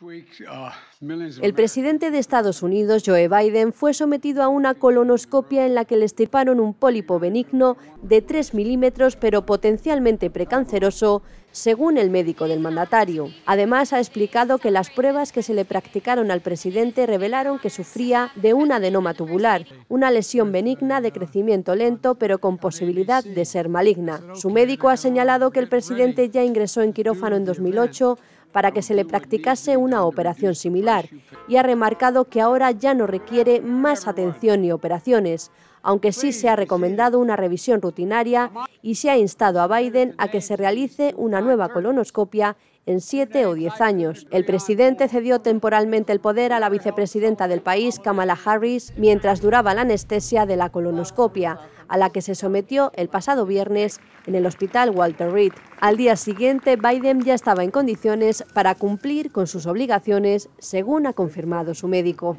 Uh, El presidente de Estados Unidos, Joe Biden, fue sometido a una colonoscopia en la que le estirparon un pólipo benigno de 3 milímetros, pero potencialmente precanceroso, según el médico del mandatario. Además, ha explicado que las pruebas que se le practicaron al presidente revelaron que sufría de un adenoma tubular, una lesión benigna de crecimiento lento pero con posibilidad de ser maligna. Su médico ha señalado que el presidente ya ingresó en quirófano en 2008 para que se le practicase una operación similar y ha remarcado que ahora ya no requiere más atención ni operaciones, aunque sí se ha recomendado una revisión rutinaria y se ha instado a Biden a que se realice una nueva colonoscopia en siete o diez años. El presidente cedió temporalmente el poder a la vicepresidenta del país, Kamala Harris, mientras duraba la anestesia de la colonoscopia, a la que se sometió el pasado viernes en el hospital Walter Reed. Al día siguiente, Biden ya estaba en condiciones para cumplir con sus obligaciones, según ha confirmado su médico.